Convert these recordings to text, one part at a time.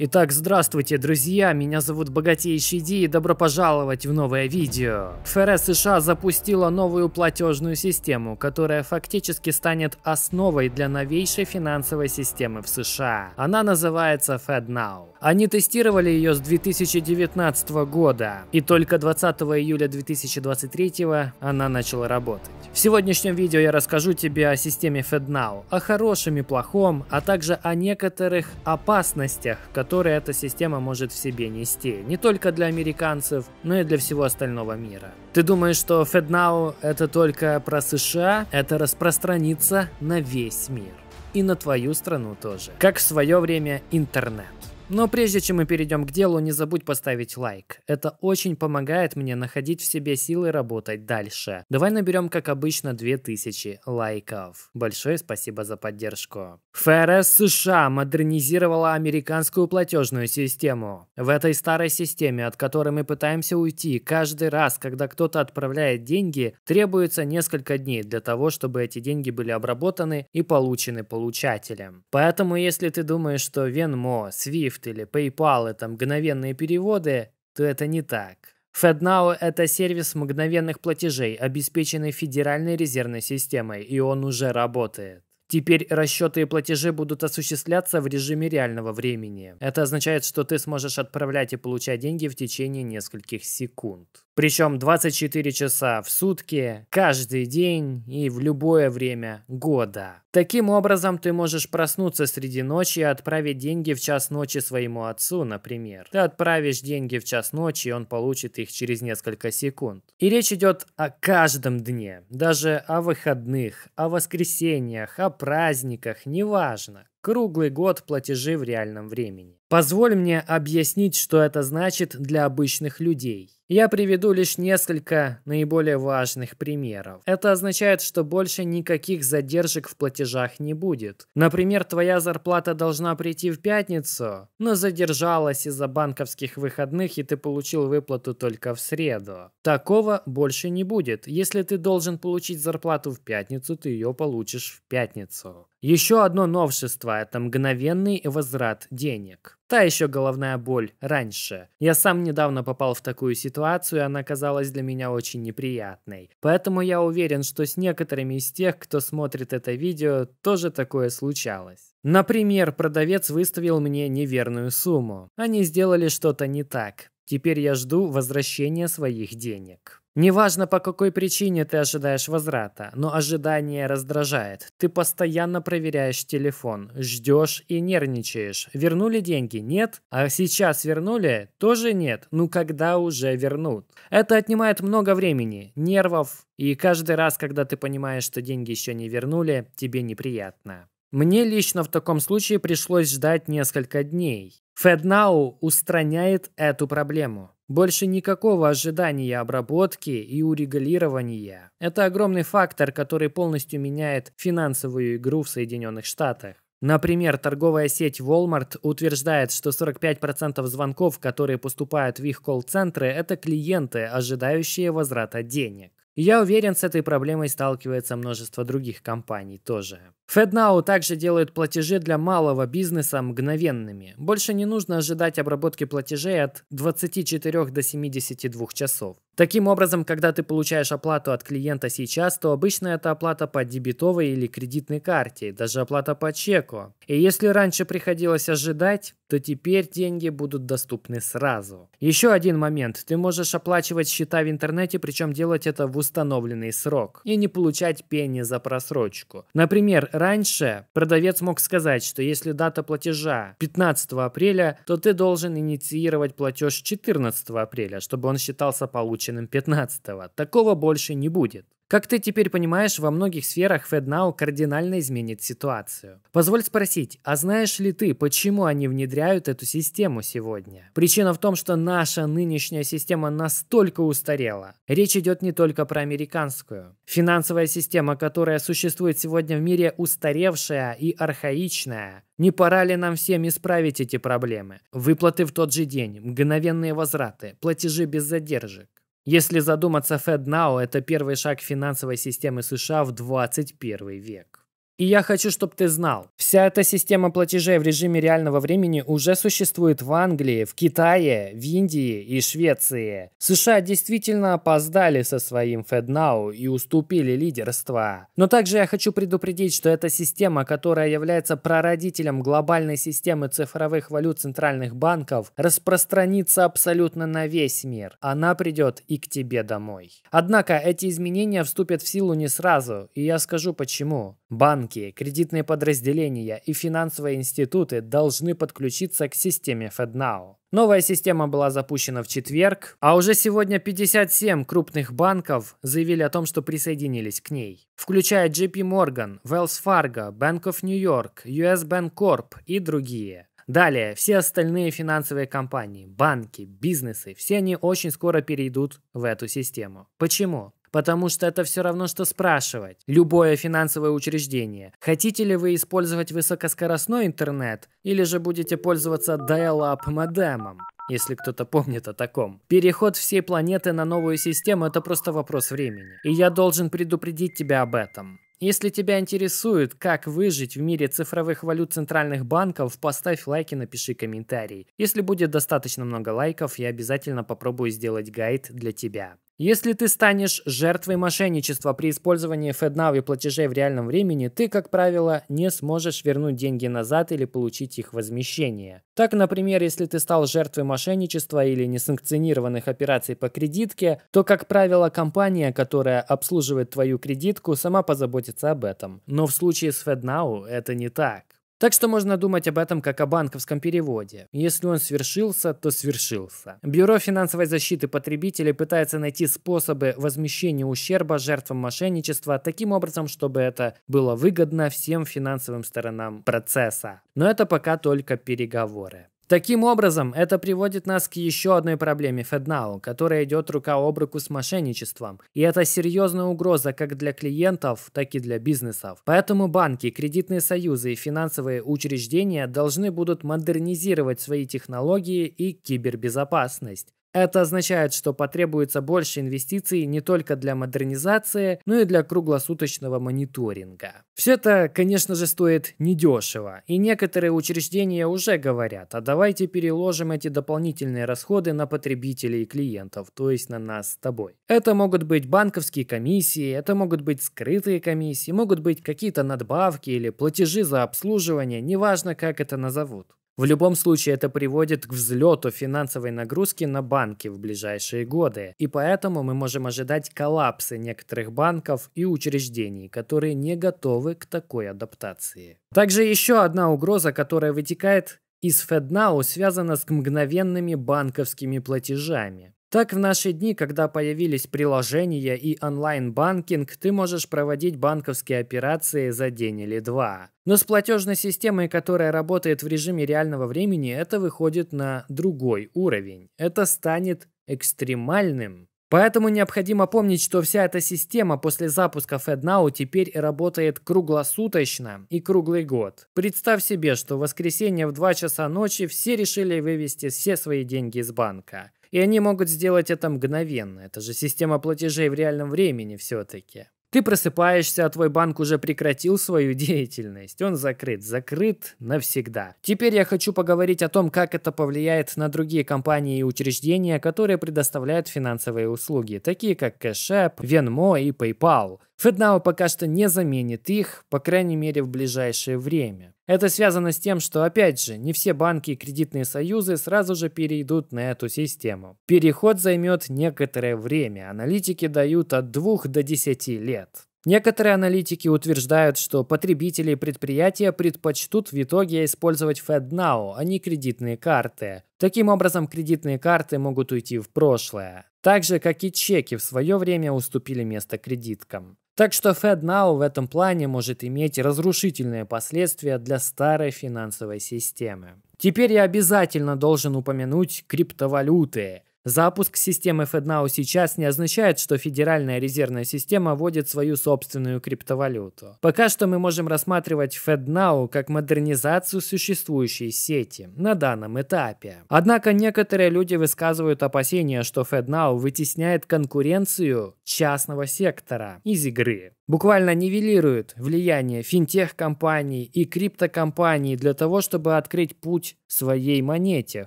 Итак, здравствуйте, друзья, меня зовут Богатейший Ди и добро пожаловать в новое видео. ФРС США запустила новую платежную систему, которая фактически станет основой для новейшей финансовой системы в США. Она называется FedNow. Они тестировали ее с 2019 года, и только 20 июля 2023 она начала работать. В сегодняшнем видео я расскажу тебе о системе FedNow, о хорошем и плохом, а также о некоторых опасностях, которые эта система может в себе нести, не только для американцев, но и для всего остального мира. Ты думаешь, что FedNow это только про США? Это распространится на весь мир. И на твою страну тоже. Как в свое время интернет. Но прежде чем мы перейдем к делу, не забудь поставить лайк. Это очень помогает мне находить в себе силы работать дальше. Давай наберем, как обычно, 2000 лайков. Большое спасибо за поддержку. ФРС США модернизировала американскую платежную систему. В этой старой системе, от которой мы пытаемся уйти, каждый раз, когда кто-то отправляет деньги, требуется несколько дней для того, чтобы эти деньги были обработаны и получены получателем. Поэтому, если ты думаешь, что Venmo, Swift, Swift или PayPal — там мгновенные переводы, то это не так. FedNow – это сервис мгновенных платежей, обеспеченный Федеральной резервной системой, и он уже работает. Теперь расчеты и платежи будут осуществляться в режиме реального времени. Это означает, что ты сможешь отправлять и получать деньги в течение нескольких секунд. Причем 24 часа в сутки, каждый день и в любое время года. Таким образом, ты можешь проснуться среди ночи и отправить деньги в час ночи своему отцу, например. Ты отправишь деньги в час ночи, и он получит их через несколько секунд. И речь идет о каждом дне, даже о выходных, о воскресеньях, о праздниках, неважно. Круглый год платежи в реальном времени. Позволь мне объяснить, что это значит для обычных людей. Я приведу лишь несколько наиболее важных примеров. Это означает, что больше никаких задержек в платежах не будет. Например, твоя зарплата должна прийти в пятницу, но задержалась из-за банковских выходных и ты получил выплату только в среду. Такого больше не будет. Если ты должен получить зарплату в пятницу, ты ее получишь в пятницу. Еще одно новшество – это мгновенный возврат денег. Та еще головная боль раньше. Я сам недавно попал в такую ситуацию, и она казалась для меня очень неприятной. Поэтому я уверен, что с некоторыми из тех, кто смотрит это видео, тоже такое случалось. Например, продавец выставил мне неверную сумму. Они сделали что-то не так. Теперь я жду возвращения своих денег. Неважно, по какой причине ты ожидаешь возврата, но ожидание раздражает. Ты постоянно проверяешь телефон, ждешь и нервничаешь. Вернули деньги? Нет. А сейчас вернули? Тоже нет. Ну когда уже вернут? Это отнимает много времени, нервов, и каждый раз, когда ты понимаешь, что деньги еще не вернули, тебе неприятно. Мне лично в таком случае пришлось ждать несколько дней. FedNow устраняет эту проблему. Больше никакого ожидания обработки и урегулирования. Это огромный фактор, который полностью меняет финансовую игру в Соединенных Штатах. Например, торговая сеть Walmart утверждает, что 45% звонков, которые поступают в их колл-центры, это клиенты, ожидающие возврата денег. Я уверен, с этой проблемой сталкивается множество других компаний тоже. FedNow также делает платежи для малого бизнеса мгновенными. Больше не нужно ожидать обработки платежей от 24 до 72 часов. Таким образом, когда ты получаешь оплату от клиента сейчас, то обычно это оплата по дебетовой или кредитной карте, даже оплата по чеку. И если раньше приходилось ожидать, то теперь деньги будут доступны сразу. Еще один момент. Ты можешь оплачивать счета в интернете, причем делать это в установленный срок и не получать пени за просрочку. Например, Раньше продавец мог сказать, что если дата платежа 15 апреля, то ты должен инициировать платеж 14 апреля, чтобы он считался полученным 15. Такого больше не будет. Как ты теперь понимаешь, во многих сферах FedNow кардинально изменит ситуацию. Позволь спросить, а знаешь ли ты, почему они внедряют эту систему сегодня? Причина в том, что наша нынешняя система настолько устарела. Речь идет не только про американскую. Финансовая система, которая существует сегодня в мире, устаревшая и архаичная. Не пора ли нам всем исправить эти проблемы? Выплаты в тот же день, мгновенные возвраты, платежи без задержек. Если задуматься, FedNow – это первый шаг финансовой системы США в 21 век. И я хочу, чтобы ты знал, вся эта система платежей в режиме реального времени уже существует в Англии, в Китае, в Индии и Швеции. США действительно опоздали со своим FedNow и уступили лидерство. Но также я хочу предупредить, что эта система, которая является прародителем глобальной системы цифровых валют центральных банков, распространится абсолютно на весь мир. Она придет и к тебе домой. Однако эти изменения вступят в силу не сразу, и я скажу почему. Банк Банки, кредитные подразделения и финансовые институты должны подключиться к системе FedNow. Новая система была запущена в четверг, а уже сегодня 57 крупных банков заявили о том, что присоединились к ней, включая JP Morgan, Wells Fargo, Bank of New York, US Bank Corp и другие. Далее, все остальные финансовые компании, банки, бизнесы, все они очень скоро перейдут в эту систему. Почему? Потому что это все равно, что спрашивать. Любое финансовое учреждение. Хотите ли вы использовать высокоскоростной интернет? Или же будете пользоваться dial-up модемом? если кто-то помнит о таком. Переход всей планеты на новую систему – это просто вопрос времени. И я должен предупредить тебя об этом. Если тебя интересует, как выжить в мире цифровых валют центральных банков, поставь лайк и напиши комментарий. Если будет достаточно много лайков, я обязательно попробую сделать гайд для тебя. Если ты станешь жертвой мошенничества при использовании FedNow и платежей в реальном времени, ты, как правило, не сможешь вернуть деньги назад или получить их возмещение. Так, например, если ты стал жертвой мошенничества или несанкционированных операций по кредитке, то, как правило, компания, которая обслуживает твою кредитку, сама позаботится об этом. Но в случае с FedNow это не так. Так что можно думать об этом как о банковском переводе. Если он свершился, то свершился. Бюро финансовой защиты потребителей пытается найти способы возмещения ущерба жертвам мошенничества таким образом, чтобы это было выгодно всем финансовым сторонам процесса. Но это пока только переговоры. Таким образом, это приводит нас к еще одной проблеме FedNow, которая идет рука об руку с мошенничеством. И это серьезная угроза как для клиентов, так и для бизнесов. Поэтому банки, кредитные союзы и финансовые учреждения должны будут модернизировать свои технологии и кибербезопасность. Это означает, что потребуется больше инвестиций не только для модернизации, но и для круглосуточного мониторинга. Все это, конечно же, стоит недешево, и некоторые учреждения уже говорят, а давайте переложим эти дополнительные расходы на потребителей и клиентов, то есть на нас с тобой. Это могут быть банковские комиссии, это могут быть скрытые комиссии, могут быть какие-то надбавки или платежи за обслуживание, неважно как это назовут. В любом случае это приводит к взлету финансовой нагрузки на банки в ближайшие годы, и поэтому мы можем ожидать коллапсы некоторых банков и учреждений, которые не готовы к такой адаптации. Также еще одна угроза, которая вытекает из FedNow связана с мгновенными банковскими платежами. Так в наши дни, когда появились приложения и онлайн-банкинг, ты можешь проводить банковские операции за день или два. Но с платежной системой, которая работает в режиме реального времени, это выходит на другой уровень. Это станет экстремальным. Поэтому необходимо помнить, что вся эта система после запуска FedNow теперь работает круглосуточно и круглый год. Представь себе, что в воскресенье в 2 часа ночи все решили вывести все свои деньги из банка. И они могут сделать это мгновенно. Это же система платежей в реальном времени все-таки. Ты просыпаешься, а твой банк уже прекратил свою деятельность. Он закрыт. Закрыт навсегда. Теперь я хочу поговорить о том, как это повлияет на другие компании и учреждения, которые предоставляют финансовые услуги, такие как Cash App, Venmo и PayPal. FedNow пока что не заменит их, по крайней мере, в ближайшее время. Это связано с тем, что, опять же, не все банки и кредитные союзы сразу же перейдут на эту систему. Переход займет некоторое время, аналитики дают от 2 до 10 лет. Некоторые аналитики утверждают, что потребители и предприятия предпочтут в итоге использовать FedNow, а не кредитные карты. Таким образом, кредитные карты могут уйти в прошлое. Так же, как и чеки в свое время уступили место кредиткам. Так что FedNow в этом плане может иметь разрушительные последствия для старой финансовой системы. Теперь я обязательно должен упомянуть криптовалюты. Запуск системы FedNow сейчас не означает, что Федеральная резервная система вводит свою собственную криптовалюту. Пока что мы можем рассматривать FedNow как модернизацию существующей сети на данном этапе. Однако некоторые люди высказывают опасения, что FedNow вытесняет конкуренцию частного сектора из игры. Буквально нивелирует влияние финтех-компаний и криптокомпаний для того, чтобы открыть путь своей монете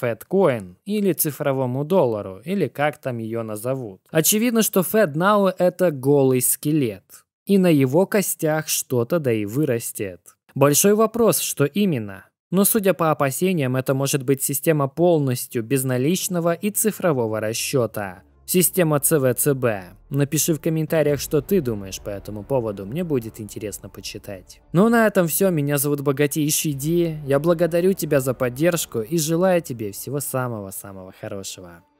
FedCoin или цифровому доллару Сильверу, или как там ее назовут. Очевидно, что Фэд Нау – это голый скелет, и на его костях что-то да и вырастет. Большой вопрос, что именно? Но судя по опасениям, это может быть система полностью безналичного и цифрового расчета. Система ЦВЦБ. Напиши в комментариях, что ты думаешь по этому поводу, мне будет интересно почитать. Ну на этом все, меня зовут Богатейший Ди, я благодарю тебя за поддержку и желаю тебе всего самого-самого хорошего.